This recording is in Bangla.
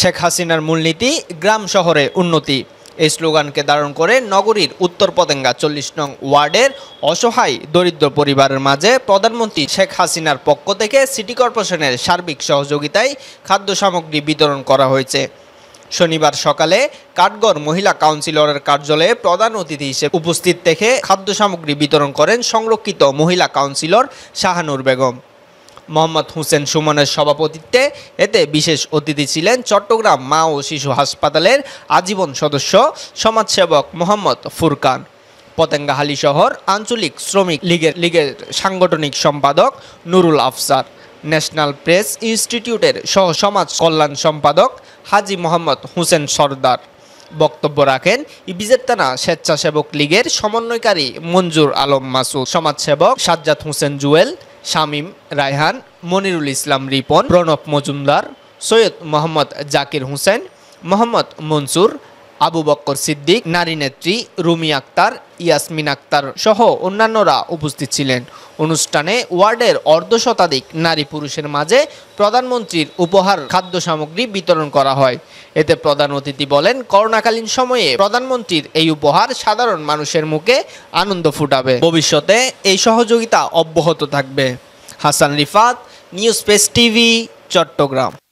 শেখ হাসিনার মূলনীতি গ্রাম শহরে উন্নতি এই স্লোগানকে ধারণ করে নগরীর উত্তর পদেঙ্গা চল্লিশ নং ওয়ার্ডের অসহায় দরিদ্র পরিবারের মাঝে প্রধানমন্ত্রী শেখ হাসিনার পক্ষ থেকে সিটি কর্পোরেশনের সার্বিক সহযোগিতায় খাদ্য সামগ্রী বিতরণ করা হয়েছে শনিবার সকালে কাঠগড় মহিলা কাউন্সিলরের কার্যালয়ে প্রধান অতিথি হিসেবে উপস্থিত থেকে খাদ্য সামগ্রী বিতরণ করেন সংরক্ষিত মহিলা কাউন্সিলর শাহানুর বেগম মোহাম্মদ হোসেন সুমনের সভাপতিত্বে এতে বিশেষ অতিথি ছিলেন চট্টগ্রাম মা ও শিশু হাসপাতালের আজীবন সদস্য সমাজসেবক মোহাম্মদ ফুরকান পতেঙ্গাহালি শহর আঞ্চলিক শ্রমিক লীগের লীগের সাংগঠনিক সম্পাদক নুরুল আফসার ন্যাশনাল প্রেস ইনস্টিটিউটের সহ সমাজ কল্যাণ সম্পাদক হাজি মোহাম্মদ হোসেন সর্দার বক্তব্য রাখেন তানা স্বেচ্ছাসেবক লীগের সমন্বয়কারী মঞ্জুর আলম মাসুদ সমাজসেবক সাজ্জাদ হোসেন জুয়েল শামীম রায়হান মনিরুল ইসলাম রিপন প্রণব মজুমদার সৈয়দ মোহাম্মদ জাকির হোসেন মোহাম্মদ মনসুর আবু বক্কর সিদ্দিক নারী নেত্রী রুমি আক্তার ইয়াসমিন আক্তার সহ অন্যান্যরা উপস্থিত ছিলেন অনুষ্ঠানে ওয়ার্ডের অর্ধশতাধিক নারী পুরুষের মাঝে প্রধানমন্ত্রীর উপহার খাদ্য সামগ্রী বিতরণ করা হয় এতে প্রধান অতিথি বলেন করোনাকালীন সময়ে প্রধানমন্ত্রীর এই উপহার সাধারণ মানুষের মুখে আনন্দ ফুটাবে ভবিষ্যতে এই সহযোগিতা অব্যাহত থাকবে Hasan Rifat news Pace TV Chittagong